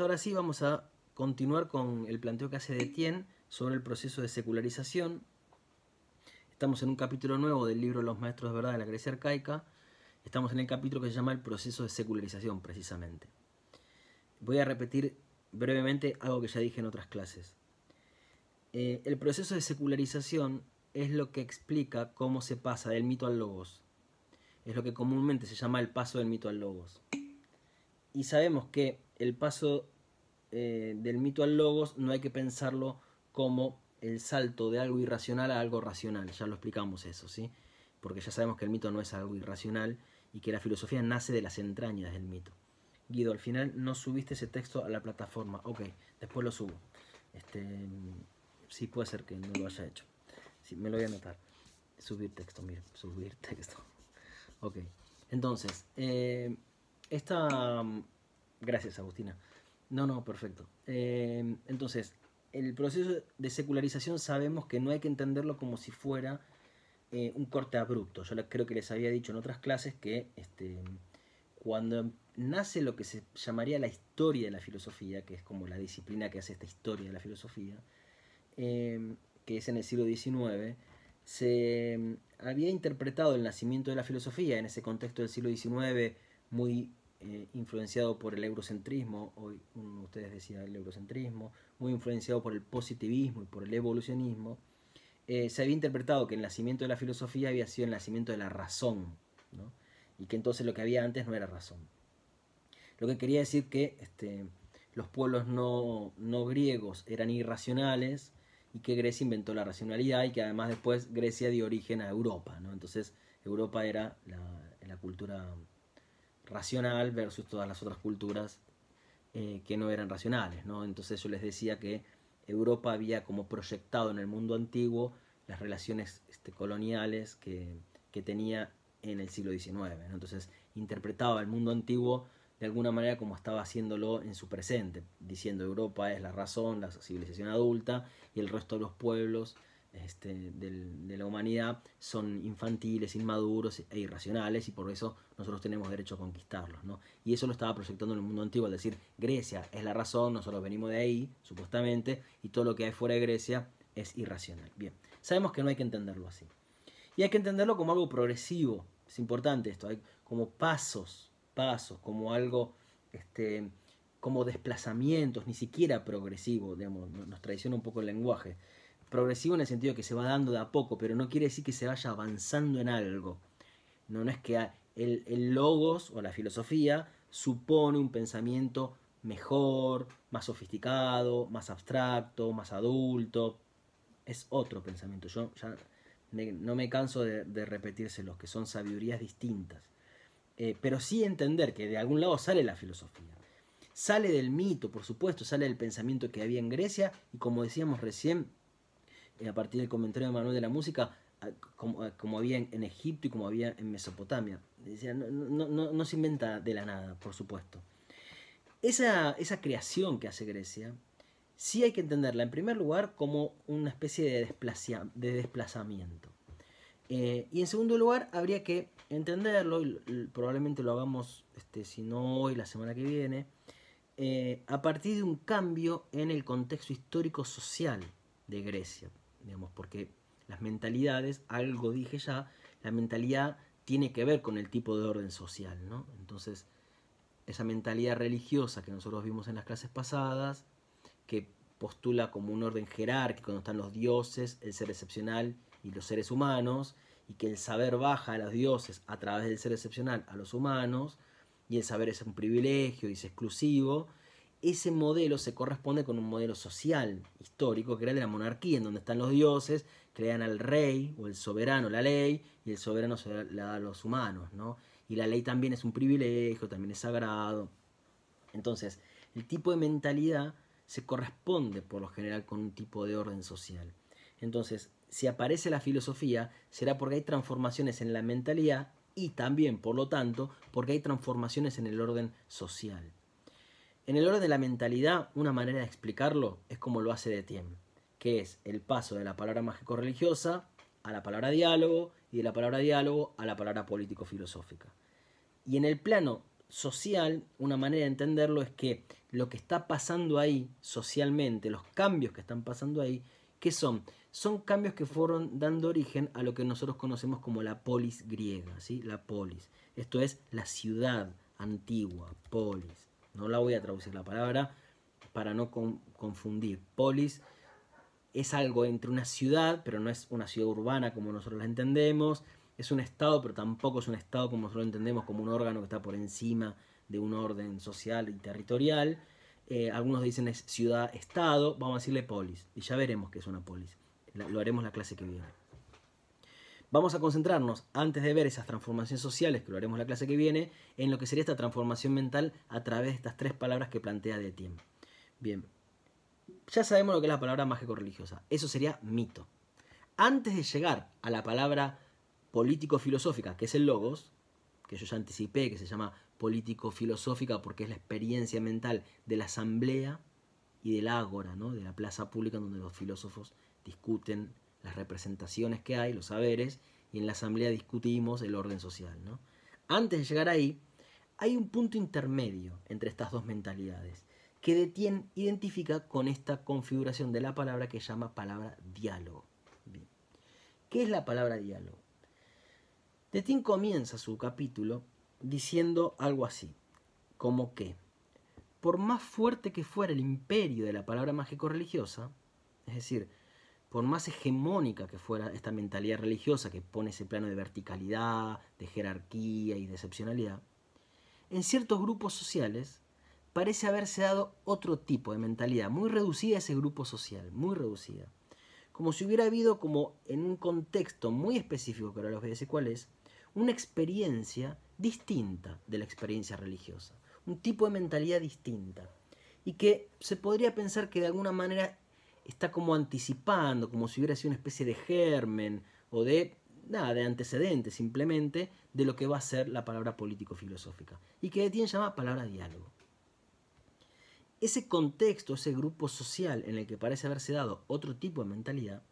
ahora sí vamos a continuar con el planteo que hace Tien sobre el proceso de secularización. Estamos en un capítulo nuevo del libro Los Maestros de Verdad de la Grecia Arcaica. Estamos en el capítulo que se llama el proceso de secularización, precisamente. Voy a repetir brevemente algo que ya dije en otras clases. Eh, el proceso de secularización es lo que explica cómo se pasa del mito al logos. Es lo que comúnmente se llama el paso del mito al logos. Y sabemos que el paso eh, del mito al logos no hay que pensarlo como el salto de algo irracional a algo racional, ya lo explicamos eso, ¿sí? Porque ya sabemos que el mito no es algo irracional y que la filosofía nace de las entrañas del mito. Guido, al final no subiste ese texto a la plataforma. Ok, después lo subo. Este, sí puede ser que no lo haya hecho. me lo voy a anotar. Subir texto, mira, subir texto. Ok, entonces, eh, esta... Mm, gracias, Agustina. No, no, perfecto. Em, entonces, el proceso de secularización sabemos que no hay que entenderlo como si fuera eh, un corte abrupto. Yo creo que les había dicho en otras clases que este, cuando nace lo que se llamaría la historia de la filosofía, que es como la disciplina que hace esta historia de la filosofía, em, que es en el siglo XIX, se em, había interpretado el nacimiento de la filosofía en ese contexto del siglo XIX muy eh, influenciado por el eurocentrismo, hoy ustedes decían el eurocentrismo, muy influenciado por el positivismo y por el evolucionismo, eh, se había interpretado que el nacimiento de la filosofía había sido el nacimiento de la razón, y que entonces lo que había antes no era razón. Lo que quería decir que este, los pueblos no, no griegos eran irracionales y que Grecia inventó la racionalidad y que además después Grecia dio origen a Europa, ¿no? entonces Europa era la, la cultura racional versus todas las otras culturas eh, que no eran racionales. ¿no? Entonces yo les decía que Europa había como proyectado en el mundo antiguo las relaciones este, coloniales que, tenía en el siglo XIX. Entonces interpretaba el mundo antiguo de alguna manera como estaba haciéndolo en su presente, diciendo Europa es la razón, la civilización adulta y el resto de los pueblos este, de la humanidad son infantiles, inmaduros e irracionales y por eso nosotros tenemos derecho a conquistarlos. Y eso lo estaba proyectando en el mundo antiguo, es decir, Grecia es la razón, nosotros venimos de ahí, supuestamente, y todo lo que hay fuera de Grecia es irracional. Bien, sabemos que no hay que entenderlo así. Y hay que entenderlo como algo progresivo, es importante esto, hay como pasos, pasos, como algo... Este, como desplazamientos, ni siquiera progresivo digamos, nos traiciona un poco el lenguaje progresivo en el sentido que se va dando de a poco, pero no quiere decir que se vaya avanzando en algo. No, no es que el, logos o la filosofía supone un pensamiento mejor, más sofisticado, más abstracto, más adulto. Es otro pensamiento. Yo ya no me canso de, de repetírselos, que son sabidurías distintas. Eh, pero sí entender que de algún lado sale la filosofía. Sale del mito, por supuesto, sale del pensamiento que había en Grecia y como decíamos recién, eh, a partir del comentario de Manuel de la Música, como, como había en, Egipto y como había en Mesopotamia. no, se inventa de la nada, por supuesto. Esa, esa creación que hace Grecia, sí hay que entenderla, en primer lugar, como una especie de, desplazamiento. Eh, y en segundo lugar, habría que entenderlo, y probablemente lo hagamos, este, si no hoy, la semana que viene, eh, a partir de un cambio en el contexto histórico-social de Grecia porque las mentalidades, algo dije ya, la mentalidad tiene que ver con el tipo de orden social, ¿no? Entonces, esa mentalidad religiosa que nosotros vimos en las clases pasadas, que postula como un orden jerárquico, donde están los dioses, el ser excepcional y los seres humanos, y que el saber baja a los dioses a través del ser excepcional a los humanos, y el saber es un privilegio y es exclusivo, ese modelo se corresponde con un modelo social, histórico, que era de la monarquía, en donde están los dioses, crean al rey o el soberano la ley, y el soberano se la da a los humanos, ¿no? Y la ley también es un privilegio, también es sagrado. Entonces, el tipo de mentalidad se corresponde por lo general con un tipo de orden social. Entonces, si aparece la filosofía, será porque hay transformaciones en la mentalidad y también, por lo tanto, porque hay transformaciones en el orden social. En el orden de la mentalidad, una manera de explicarlo es como lo hace de tiempo, que es el paso de la palabra mágico-religiosa a la palabra diálogo y de la palabra diálogo a la palabra político-filosófica. Y en el plano social, una manera de entenderlo es que lo que está pasando ahí socialmente, los cambios que están pasando ahí, ¿qué son? Son cambios que fueron dando origen a lo que nosotros conocemos como la polis griega, ¿sí? La polis. Esto es la ciudad antigua, polis no la voy a traducir la palabra para no confundir. Polis es algo entre una ciudad, pero no es una ciudad urbana como nosotros la entendemos, es un estado, pero tampoco es un estado como nosotros lo entendemos, como un órgano que está por encima de un orden social y territorial. Eh, algunos dicen es ciudad-estado, vamos a decirle polis, y ya veremos qué es una polis. lo haremos la clase que viene. Vamos a concentrarnos, antes de ver esas transformaciones sociales, que lo haremos la clase que viene, en lo que sería esta transformación mental a través de estas tres palabras que plantea de tiempo. Bien, ya sabemos lo que es la palabra mágico-religiosa. Eso sería mito. Antes de llegar a la palabra político-filosófica, que es el logos, que yo ya anticipé, que se llama político-filosófica porque es la experiencia mental de la asamblea y del ágora, ¿no? de la plaza pública donde los filósofos discuten las representaciones que hay, los saberes, y en la asamblea discutimos el orden social. ¿no? Antes de llegar ahí, hay un punto intermedio entre estas dos mentalidades que Detien identifica con esta configuración de la palabra que llama palabra diálogo. ¿Qué es la palabra diálogo? Detien comienza su capítulo diciendo algo así, como que, por más fuerte que fuera el imperio de la palabra mágico-religiosa, es decir, por más hegemónica que fuera esta mentalidad religiosa que pone ese plano de verticalidad, de jerarquía y de excepcionalidad, en ciertos grupos sociales parece haberse dado otro tipo de mentalidad, muy reducida ese grupo social, muy reducida. Como si hubiera habido como en un contexto muy específico, que ahora los voy cuál es, una experiencia distinta de la experiencia religiosa, un tipo de mentalidad distinta, y que se podría pensar que de alguna manera está como anticipando, como si hubiera sido una especie de germen o de nada, de antecedente simplemente de lo que va a ser la palabra político-filosófica. Y que Etienne llama palabra diálogo. Ese contexto, ese grupo social en el que parece haberse dado otro tipo de mentalidad,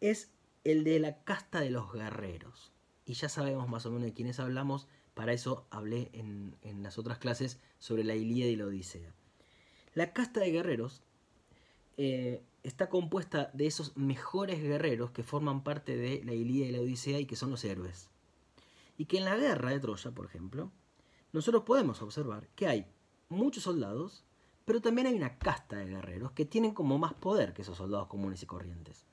es el de la casta de los guerreros. Y ya sabemos más o menos de quiénes hablamos, para eso hablé en, las otras clases sobre la Ilíada y la Odisea. La casta de guerreros eh, está compuesta de esos mejores guerreros que forman parte de la Ilíada y la Odisea y que son los héroes. Y que en la guerra de Troya, por ejemplo, nosotros podemos observar que hay muchos soldados, pero también hay una casta de guerreros que tienen como más poder que esos soldados comunes y corrientes.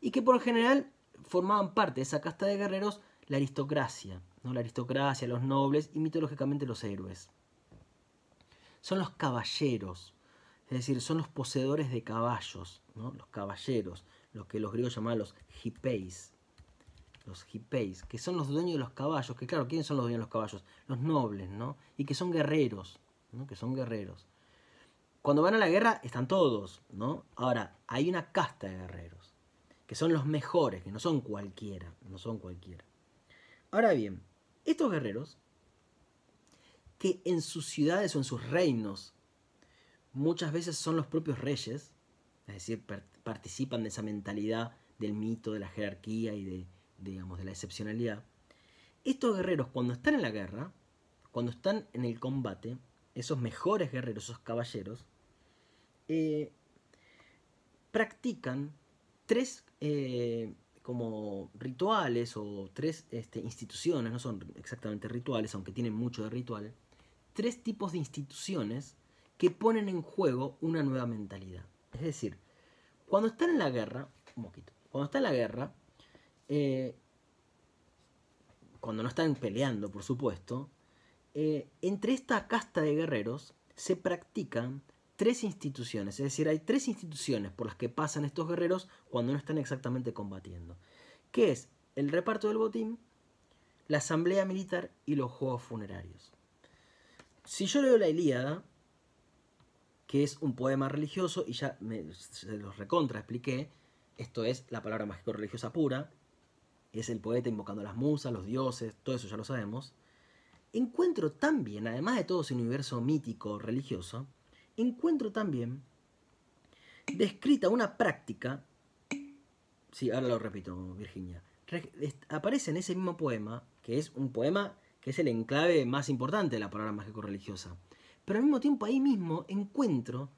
Y que por lo general formaban parte de esa casta de guerreros la aristocracia, ¿no? la aristocracia, los nobles y mitológicamente los héroes. Son los caballeros, es decir, son los poseedores de caballos, los caballeros, los que los griegos llamaban los hippeis, los hippeis, que son los dueños de los caballos, que claro, ¿quiénes son los dueños de los caballos? Los nobles, ¿no? Y que son guerreros, ¿no? Que son guerreros. Cuando van a la guerra están todos, ¿no? Ahora, hay una casta de guerreros, que son los mejores, que no son cualquiera, no son cualquiera. Ahora bien, estos guerreros, que en sus ciudades o en sus reinos muchas veces son los propios reyes, es decir, participan de esa mentalidad del mito, de la jerarquía y de, digamos, de la excepcionalidad. Estos guerreros, cuando están en la guerra, cuando están en el combate, esos mejores guerreros, esos caballeros, eh, practican tres eh, como rituales o tres este, instituciones, no son exactamente rituales, aunque tienen mucho de ritual, tres tipos de instituciones que ponen en juego una nueva mentalidad. Es decir, cuando están en la guerra, un cuando están en la guerra, eh, cuando no están peleando, por supuesto, eh, entre esta casta de guerreros se practican tres instituciones, es decir, hay tres instituciones por las que pasan estos guerreros cuando no están exactamente combatiendo, que es el reparto del botín, la asamblea militar y los juegos funerarios. Si yo leo la Ilíada, que es un poema religioso, y ya se los recontra expliqué, esto es la palabra mágico-religiosa pura, es el poeta invocando a las musas, los dioses, todo eso ya lo sabemos. Encuentro también, además de todo ese universo mítico religioso, encuentro también descrita una práctica, sí, ahora lo repito, Virginia, aparece en ese mismo poema, que es un poema que es el enclave más importante de la palabra mágico-religiosa, pero al mismo tiempo ahí mismo encuentro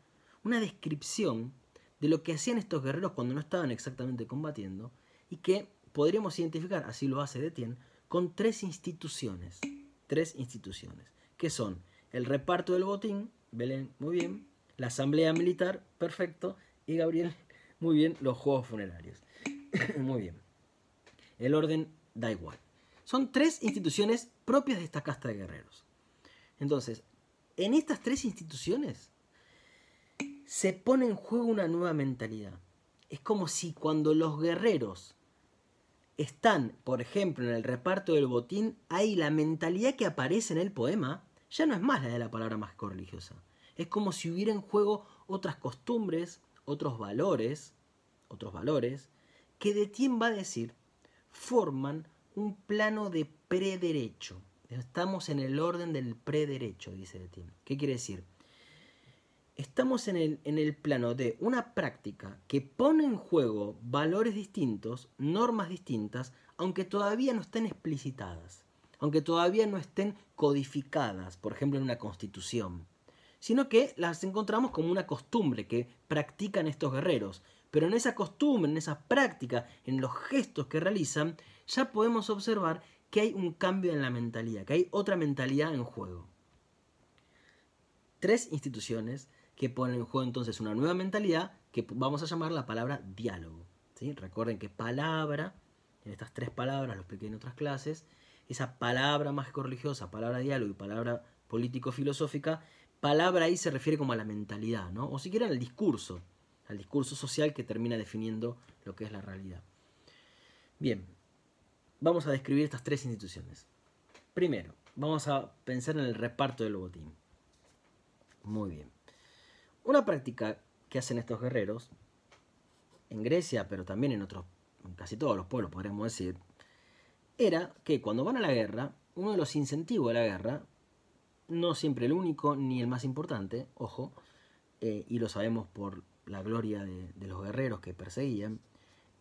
una descripción de lo que hacían estos guerreros cuando no estaban exactamente combatiendo y que podríamos identificar, así lo hace Detien, con tres instituciones. Tres instituciones, que son el reparto del botín, Belén, muy bien, la asamblea militar, perfecto, y Gabriel, muy bien, los juegos funerarios. muy bien. El orden da igual. Son tres instituciones propias de esta casta de guerreros. Entonces, en estas tres instituciones se pone en juego una nueva mentalidad. Es como si cuando los guerreros están, por ejemplo, en el reparto del botín, ahí la mentalidad que aparece en el poema ya no es más la de la palabra más religiosa. Es como si hubiera en juego otras costumbres, otros valores, otros valores, que de quién va a decir, forman un plano de prederecho. Estamos en el orden del prederecho, dice tim ¿Qué quiere decir? Estamos en el, en el plano de una práctica que pone en juego valores distintos, normas distintas, aunque todavía no estén explicitadas, aunque todavía no estén codificadas, por ejemplo, en una constitución, sino que las encontramos como una costumbre que practican estos guerreros. Pero en esa costumbre, en esa práctica, en los gestos que realizan, ya podemos observar que hay un cambio en la mentalidad, que hay otra mentalidad en juego. Tres instituciones que ponen en juego entonces una nueva mentalidad que vamos a llamar la palabra diálogo. Recuerden que palabra, en estas tres palabras, lo expliqué en otras clases, esa palabra mágico-religiosa, palabra diálogo y palabra político-filosófica, palabra ahí se refiere como a la mentalidad, ¿no? o siquiera al discurso, al discurso social que termina definiendo lo que es la realidad. Bien, vamos a describir estas tres instituciones. Primero, vamos a pensar en el reparto del botín. Muy bien. Una práctica que hacen estos guerreros, en Grecia, pero también en otros, casi todos los pueblos, podríamos decir, era que cuando van a la guerra, uno de los incentivos de la guerra, no siempre el único ni el más importante, ojo, eh, y lo sabemos por la gloria de, los guerreros que perseguían,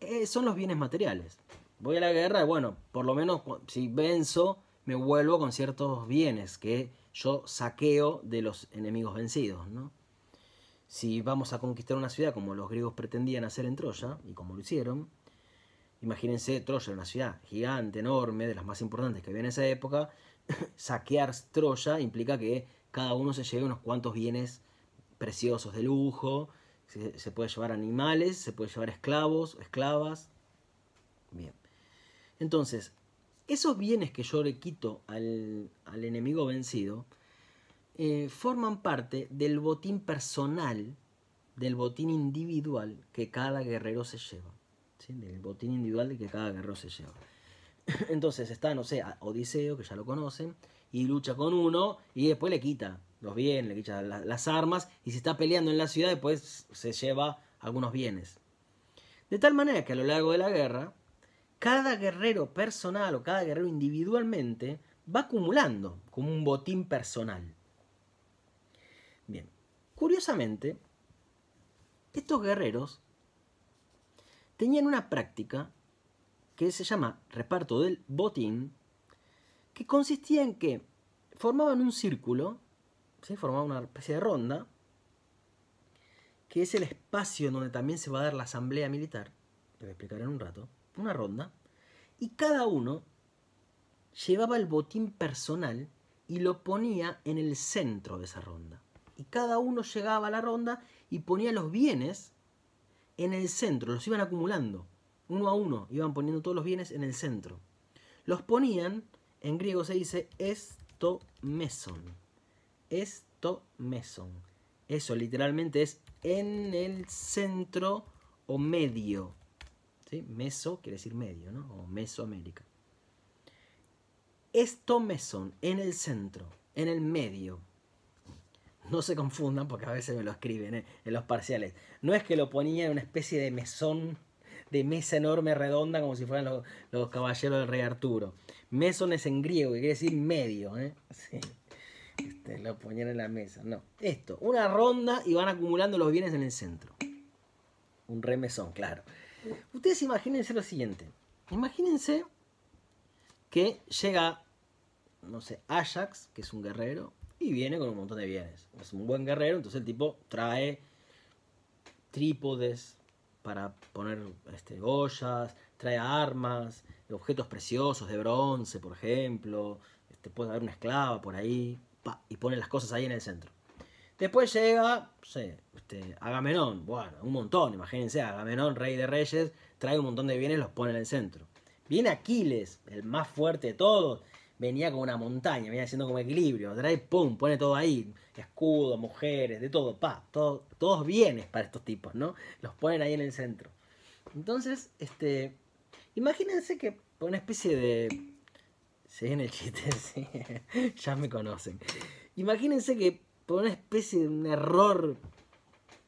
eh, son los bienes materiales voy a la guerra, bueno, por lo menos si venzo, me vuelvo con ciertos bienes que yo saqueo de los enemigos vencidos, ¿no? Si vamos a conquistar una ciudad como los griegos pretendían hacer en Troya, y como lo hicieron, imagínense Troya, una ciudad gigante, enorme, de las más importantes que había en esa época, saquear Troya implica que cada uno se lleve unos cuantos bienes preciosos de lujo, se puede llevar animales, se puede llevar esclavos, esclavas, bien. Entonces, esos bienes que yo le quito al, enemigo vencido eh, forman parte del botín personal, del botín individual que cada guerrero se lleva. Del botín individual que cada guerrero se lleva. Entonces está, no sé, Odiseo, que ya lo conocen, y lucha con uno y después le quita los bienes, le quita las armas y si está peleando en la ciudad después se lleva algunos bienes. De tal manera que a lo largo de la guerra cada guerrero personal o cada guerrero individualmente va acumulando como un botín personal. Bien, curiosamente, estos guerreros tenían una práctica que se llama reparto del botín, que consistía en que formaban un círculo, se formaban una especie de ronda, que es el espacio en donde también se va a dar la asamblea militar, te voy a explicar en un rato, una ronda, y cada uno llevaba el botín personal y lo ponía en el centro de esa ronda. Y cada uno llegaba a la ronda y ponía los bienes en el centro, los iban acumulando, uno a uno, iban poniendo todos los bienes en el centro. Los ponían, en griego se dice esto meson, esto meson. Eso literalmente es en el centro o medio Meso quiere decir medio, ¿no? O Mesoamérica. Esto mesón, en el centro, en el medio. No se confundan porque a veces me lo escriben ¿eh? en los parciales. No es que lo ponían en una especie de mesón, de mesa enorme, redonda, como si fueran los, caballeros del rey Arturo. Mesón es en griego, que quiere decir medio. ¿eh? Sí. Este, lo ponían en la mesa. No, esto, una ronda y van acumulando los bienes en el centro. Un remesón, claro. Ustedes imagínense lo siguiente. Imagínense que llega, no sé, Ajax, que es un guerrero, y viene con un montón de bienes. Es un buen guerrero, entonces el tipo trae trípodes para poner este, ollas, trae armas, objetos preciosos de bronce, por ejemplo, este, puede haber una esclava por ahí, y pone las cosas ahí en el centro. Después llega, sé, este, Agamenón, bueno, un montón, imagínense, Agamenón, rey de reyes, trae un montón de bienes, los pone en el centro. Viene Aquiles, el más fuerte de todos, venía con una montaña, venía haciendo como equilibrio, trae, pum, pone todo ahí, escudos, mujeres, de todo, pa, todos bienes para estos tipos, ¿no? Los ponen ahí en el centro. Entonces, este, imagínense que una especie de... sí, en el chiste, sí, ya me conocen. Imagínense que por una especie de un error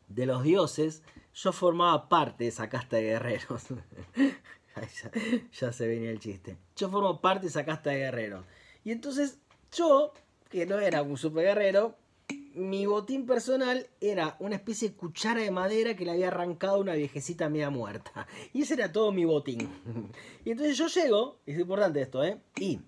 de los dioses, yo formaba parte de esa casta de guerreros. ya, se venía el chiste. Yo formo parte de esa casta de guerreros. Y entonces yo, que no era un super guerrero, mi botín personal era una especie de cuchara de madera que le había arrancado una viejecita media muerta. Y ese era todo mi botín. y entonces yo llego, es importante esto, ¿eh? Y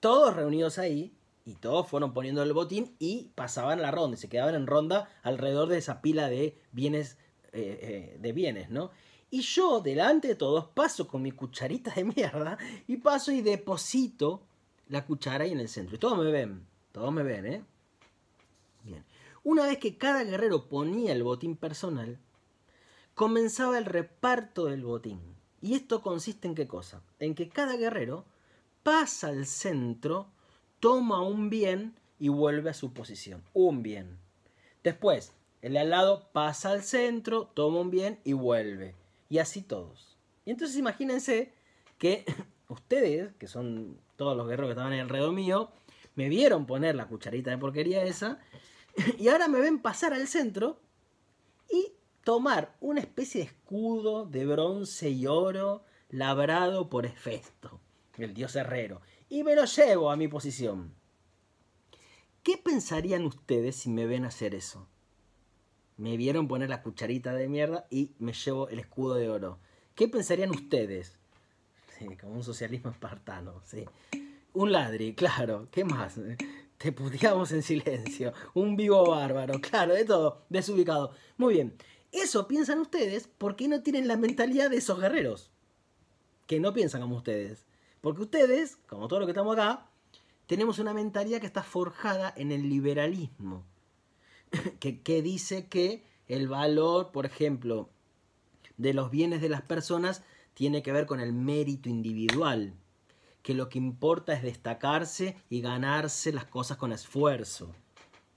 todos reunidos ahí, y todos fueron poniendo el botín y pasaban la ronda, se quedaban en ronda alrededor de esa pila de bienes, eh, eh, de bienes, ¿no? Y yo, delante de todos, paso con mi cucharita de mierda y paso y deposito la cuchara ahí en el centro. Y todos me ven, todos me ven, ¿eh? Bien. Una vez que cada guerrero ponía el botín personal, comenzaba el reparto del botín. ¿Y esto consiste en qué cosa? En que cada guerrero pasa al centro toma un bien y vuelve a su posición. Un bien. Después, el de al lado pasa al centro, toma un bien y vuelve. Y así todos. Y entonces imagínense que ustedes, que son todos los guerreros que estaban alrededor mío, me vieron poner la cucharita de porquería esa, y ahora me ven pasar al centro y tomar una especie de escudo de bronce y oro labrado por Hefesto, el dios herrero y me lo llevo a mi posición. ¿Qué pensarían ustedes si me ven hacer eso? Me vieron poner la cucharita de mierda y me llevo el escudo de oro. ¿Qué pensarían ustedes? como un socialismo espartano, sí. Un ladri, claro. ¿Qué más? Te puteamos en silencio. Un vivo bárbaro, claro, de todo. Desubicado. Muy bien. Eso piensan ustedes porque no tienen la mentalidad de esos guerreros. Que no piensan como ustedes. Porque ustedes, como todos los que estamos acá, tenemos una mentalidad que está forjada en el liberalismo, que, dice que el valor, por ejemplo, de los bienes de las personas tiene que ver con el mérito individual, que lo que importa es destacarse y ganarse las cosas con esfuerzo.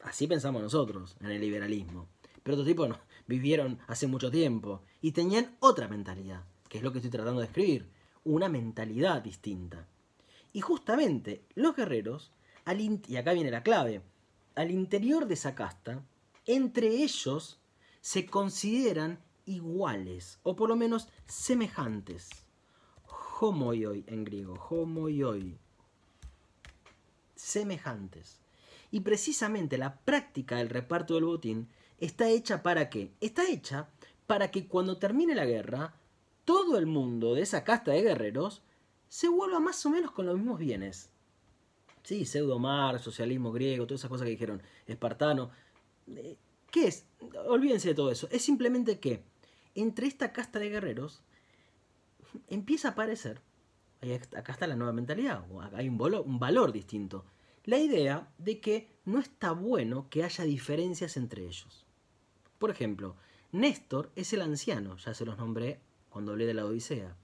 Así pensamos nosotros en el liberalismo. Pero otros tipos vivieron hace mucho tiempo y tenían otra mentalidad, que es lo que estoy tratando de escribir una mentalidad distinta. Y justamente los guerreros, y acá viene la clave, al interior de esa casta, entre ellos se consideran iguales, o por lo menos semejantes. Homoioi en griego, homoioi. Semejantes. Y precisamente la práctica del reparto del botín está hecha para qué? Está hecha para que cuando termine la guerra, todo el mundo de esa casta de guerreros se vuelva más o menos con los mismos bienes. Sí, pseudo-mar, socialismo griego, todas esas cosas que dijeron, espartano. Eh, ¿Qué es? Olvídense de todo eso. Es simplemente que entre esta casta de guerreros empieza a aparecer, acá está la nueva mentalidad, hay un, valor, un valor distinto, la idea de que no está bueno que haya diferencias entre ellos. Por ejemplo, Néstor es el anciano, ya se los nombré cuando hablé de la Odisea.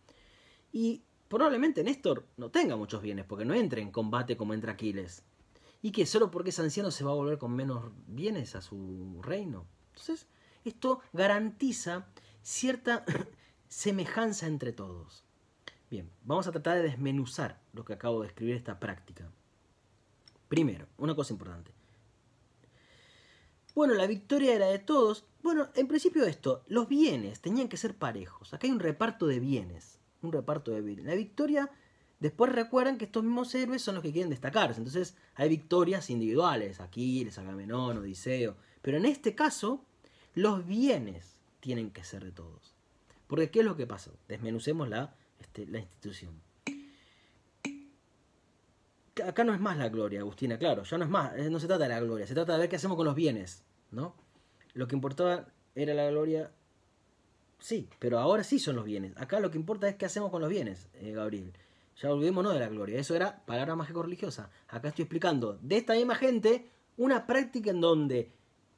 Y probablemente Néstor no tenga muchos bienes porque no entre en combate como entra Aquiles. Y que solo porque es anciano se va a volver con menos bienes a su reino. Entonces, esto garantiza cierta semejanza entre todos. Bien, vamos a tratar de desmenuzar lo que acabo de escribir esta práctica. Primero, una cosa importante. Bueno, la victoria era de todos. Bueno, en principio esto, los bienes tenían que ser parejos. Acá hay un reparto de bienes. Un reparto de bienes. La victoria, después recuerdan que estos mismos héroes son los que quieren destacarse. Entonces hay victorias individuales. Aquiles, Agamenón, Odiseo. Pero en este caso, los bienes tienen que ser de todos. Porque ¿qué es lo que pasó? Desmenucemos la, este, la institución acá no es más la gloria, Agustina, claro, ya no es más, eh, no se trata de la gloria, se trata de ver qué hacemos con los bienes. ¿no? Lo que importaba era la gloria, sí, pero ahora sí son los bienes. Acá lo que importa es qué hacemos con los bienes, eh, Gabriel. Ya olvidémonos de la gloria. Eso era palabra mágico-religiosa. Acá estoy explicando de esta misma gente una práctica en donde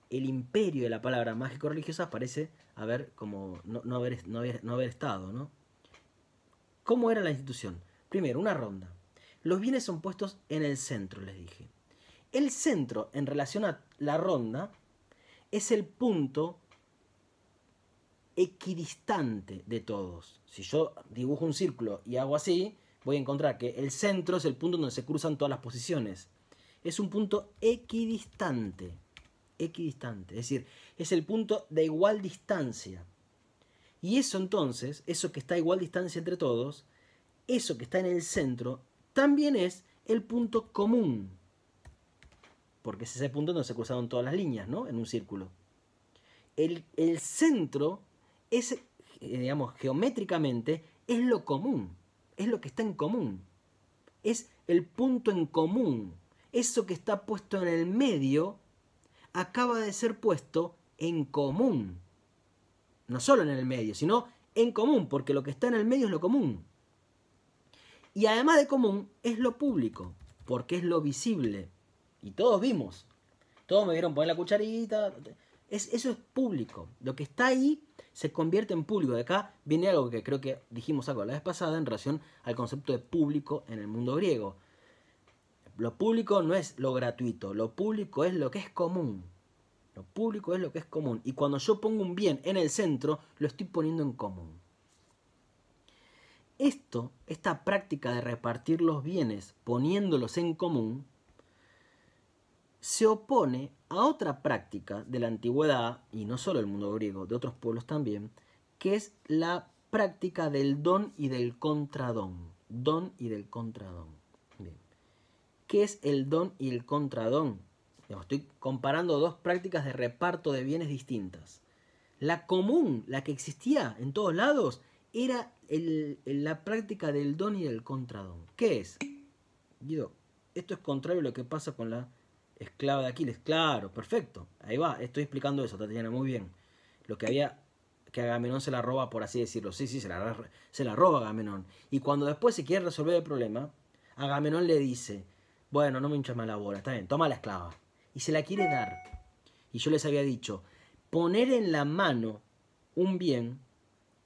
el imperio de la palabra mágico-religiosa parece haber, como no, haber, estado, ¿no? ¿Cómo era la institución? Primero, una ronda. Los bienes son puestos en el centro, les dije. El centro, en relación a la ronda, es el punto equidistante de todos. Si yo dibujo un círculo y hago así, voy a encontrar que el centro es el punto donde se cruzan todas las posiciones. Es un punto equidistante. Equidistante. Es decir, es el punto de igual distancia. Y eso entonces, eso que está a igual distancia entre todos, eso que está en el centro, también es el punto común porque es ese punto donde se cruzaron todas las líneas, ¿no? En un círculo. El, centro es, eh, digamos, geométricamente, es lo común, es lo que está en común, es el punto en común, eso que está puesto en el medio acaba de ser puesto en común, no solo en el medio, sino en común, porque lo que está en el medio es lo común. Y además de común, es lo público, porque es lo visible, y todos vimos. Todos me vieron poner la cucharita. Es, eso es público. Lo que está ahí se convierte en público. De acá viene algo que creo que dijimos algo la vez pasada en relación al concepto de público en el mundo griego. Lo público no es lo gratuito, lo público es lo que es común. Lo público es lo que es común. Y cuando yo pongo un bien en el centro, lo estoy poniendo en común. Esto, esta práctica de repartir los bienes poniéndolos en común, se opone a otra práctica de la antigüedad, y no solo el mundo griego, de otros pueblos también, que es la práctica del don y del contradón. Don y del contradón. ¿Qué es el don y el contradón? Estoy comparando dos prácticas de reparto de bienes distintas. La común, la que existía en todos lados, era la práctica del don y del contradón. ¿Qué es? esto es contrario a lo que pasa con la esclava de Aquiles. Claro, perfecto. Ahí va, estoy explicando eso, Tatiana, muy bien. Lo que había que Agamenón se la roba, por así decirlo. Sí, sí, se la, se la roba Agamenón. Y cuando después se quiere resolver el problema, Agamenón le dice, bueno, no me hinchas más la bola, está bien, toma la esclava. Y se la quiere dar. Y yo les había dicho, poner en la mano un bien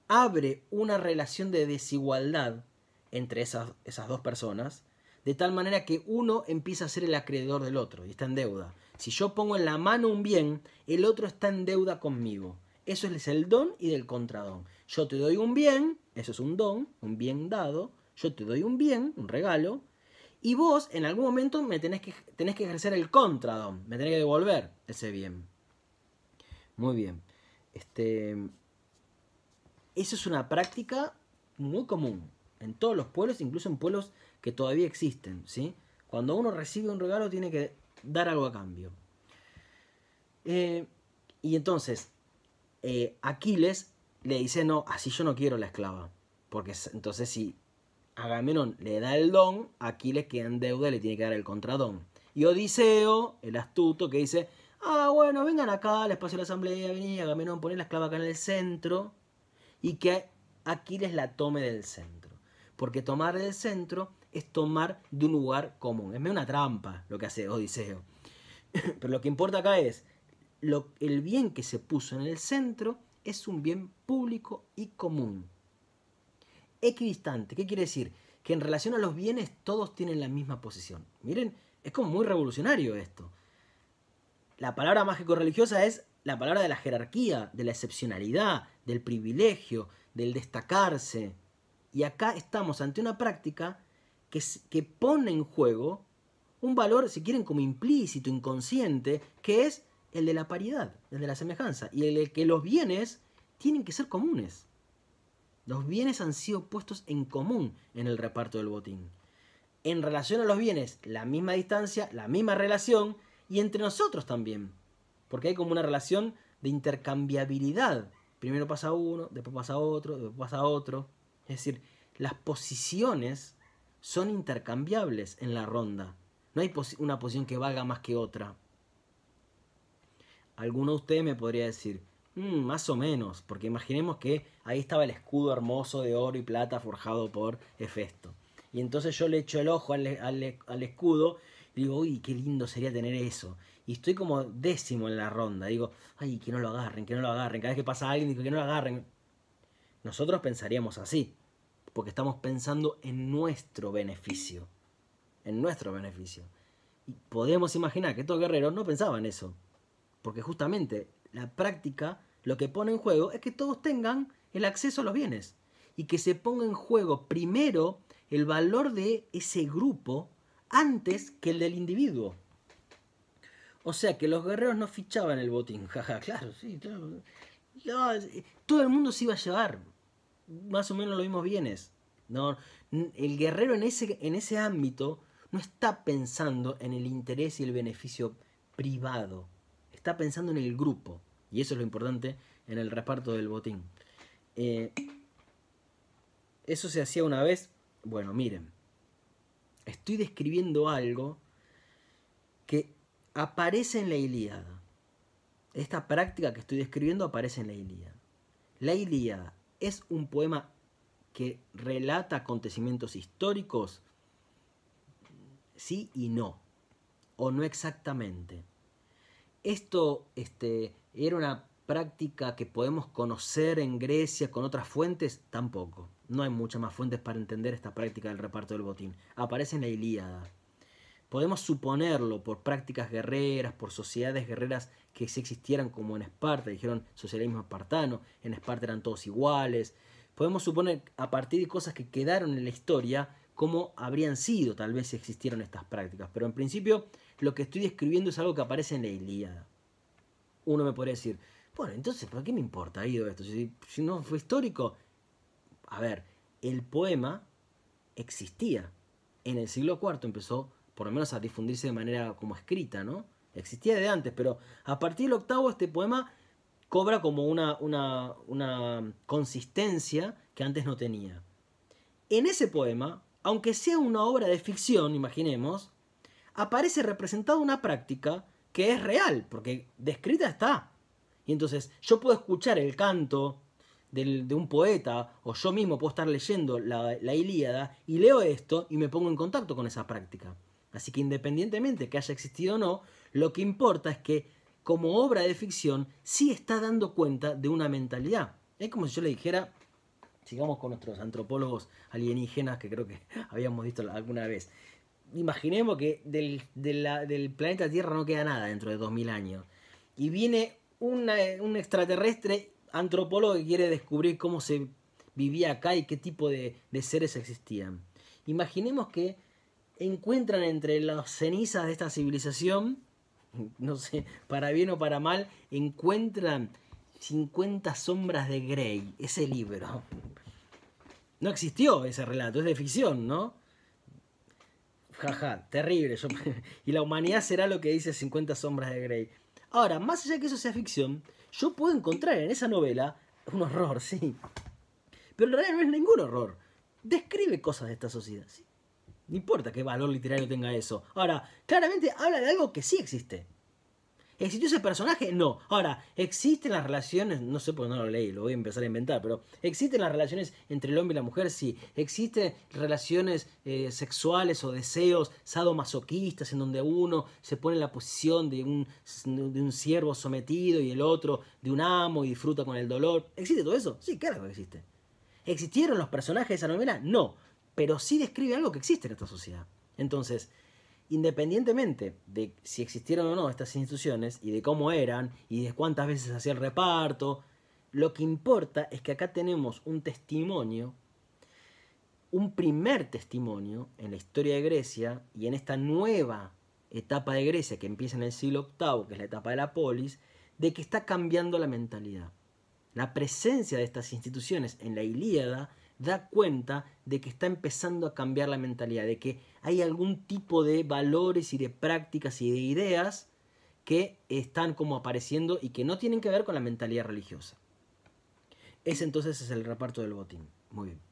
abre una relación de desigualdad entre esas, esas dos personas de tal manera que uno empieza a ser el acreedor del otro y está en deuda. Si yo pongo en la mano un bien, el otro está en deuda conmigo. Eso es el don y del contradón. Yo te doy un bien, eso es un don, un bien dado, yo te doy un bien, un regalo, y vos en algún momento me tenés que, que ejercer el contradón, me tenés que devolver ese bien. Muy bien. Este, eso es una práctica muy común en todos los pueblos, incluso en pueblos que todavía existen, ¿sí? Cuando uno recibe un regalo tiene que dar algo a cambio. Eh, y entonces, eh, Aquiles le dice, no, así yo no quiero la esclava. Porque entonces si Agamenón le da el don, Aquiles queda en deuda y le tiene que dar el contradón. Y Odiseo, el astuto, que dice, ah, bueno, vengan acá al espacio de la asamblea, vení, Agamenón, poné la esclava acá en el centro. Y que Aquiles la tome del centro porque tomar el centro es tomar de un lugar común. Es una trampa lo que hace Odiseo. Pero lo que importa acá es, lo, el bien que se puso en el centro es un bien público y común. Equidistante, ¿qué quiere decir? Que en relación a los bienes todos tienen la misma posición. Miren, es como muy revolucionario esto. La palabra mágico-religiosa es la palabra de la jerarquía, de la excepcionalidad, del privilegio, del destacarse, y acá estamos ante una práctica que, pone en juego un valor, si quieren, como implícito, inconsciente, que es el de la paridad, el de la semejanza, y el de que los bienes tienen que ser comunes. Los bienes han sido puestos en común en el reparto del botín. En relación a los bienes, la misma distancia, la misma relación, y entre nosotros también. Porque hay como una relación de intercambiabilidad. Primero pasa uno, después pasa otro, después pasa otro. Es decir, las posiciones son intercambiables en la ronda. No hay una posición que valga más que otra. Alguno de ustedes me podría decir, mm, más o menos, porque imaginemos que ahí estaba el escudo hermoso de oro y plata forjado por Hefesto. Y entonces yo le echo el ojo al, al escudo y digo, uy, qué lindo sería tener eso. Y estoy como décimo en la ronda. Digo, ay, que no lo agarren, que no lo agarren. Cada vez que pasa alguien, digo, que no lo agarren. Nosotros pensaríamos así, porque estamos pensando en nuestro beneficio, en nuestro beneficio. Y podemos imaginar que estos guerreros no pensaban eso, porque justamente la práctica lo que pone en juego es que todos tengan el acceso a los bienes y que se ponga en juego primero el valor de ese grupo antes que el del individuo. O sea que los guerreros no fichaban el botín, jaja, claro, sí, claro. Ah, todo el mundo se iba a llevar, más o menos lo vimos bienes. No, el guerrero en ese, en ese ámbito no está pensando en el interés y el beneficio privado, está pensando en el grupo, y eso es lo importante en el reparto del botín. Eh, eso se hacía una vez, bueno, miren, estoy describiendo algo que aparece en la Ilíada. Esta práctica que estoy describiendo aparece en la Ilíada. La Ilíada es un poema que relata acontecimientos históricos? Sí y no, o no exactamente. Esto este, era una práctica que podemos conocer en Grecia con otras fuentes, tampoco. No hay muchas más fuentes para entender esta práctica del reparto del botín. Aparece en la Ilíada. Podemos suponerlo por prácticas guerreras, por sociedades guerreras que sí existieran como en Esparta, dijeron socialismo espartano, en Esparta eran todos iguales. Podemos suponer a partir de cosas que quedaron en la historia cómo habrían sido tal vez si existieron estas prácticas. Pero en principio lo que estoy describiendo es algo que aparece en la Ilíada. Uno me podría decir, bueno, entonces, ¿por qué me importa ido esto? Si, si no fue histórico. A ver, el poema existía. En el siglo IV empezó por lo menos a difundirse de manera como escrita, ¿no? Existía de antes, pero a partir del octavo este poema cobra como una, una, consistencia que antes no tenía. En ese poema, aunque sea una obra de ficción, imaginemos, aparece representada una práctica que es real, porque descrita está. Y entonces yo puedo escuchar el canto de un poeta, o yo mismo puedo estar leyendo la Ilíada, y leo esto y me pongo en contacto con esa práctica. Así que independientemente que haya existido o no, lo que importa es que como obra de ficción sí está dando cuenta de una mentalidad. Es como si yo le dijera, sigamos con nuestros antropólogos alienígenas que creo que habíamos visto alguna vez. Imaginemos que del, planeta Tierra no queda nada dentro de 2000 años. Y viene un extraterrestre antropólogo que quiere descubrir cómo se vivía acá y qué tipo de seres existían. Imaginemos que encuentran entre las cenizas de esta civilización, no sé, para bien o para mal, encuentran 50 sombras de Grey, ese libro. No existió ese relato, es de ficción, ¿no? Jaja, terrible. y la humanidad será lo que dice 50 sombras de Grey. Ahora, más allá de que eso sea ficción, yo puedo encontrar en esa novela un horror, sí. Pero en realidad no es ningún horror. Describe cosas de esta sociedad, sí no importa qué valor literario tenga eso. Ahora, claramente habla de algo que sí existe. ¿Existió ese personaje? No. Ahora, ¿existen las relaciones? No sé por no lo leí, lo voy a empezar a inventar, pero ¿existen las relaciones entre el hombre y la mujer? Sí. ¿Existen relaciones eh, sexuales o deseos sadomasoquistas en donde uno se pone en la posición de un, de un siervo sometido y el otro de un amo y disfruta con el dolor? ¿Existe todo eso? Sí, claro que existe. ¿Existieron los personajes de esa novela? No pero sí describe algo que existe en esta sociedad. Entonces, independientemente de si existieron o no estas instituciones y de cómo eran y de cuántas veces hacía el reparto, lo que importa es que acá tenemos un testimonio, un primer testimonio en la historia de Grecia y en esta nueva etapa de Grecia que empieza en el siglo VIII, que es la etapa de la polis, de que está cambiando la mentalidad. La presencia de estas instituciones en la Ilíada da cuenta de que está empezando a cambiar la mentalidad, de que hay algún tipo de valores y de prácticas y de ideas que están como apareciendo y que no tienen que ver con la mentalidad religiosa. Ese entonces es el reparto del botín. Muy bien.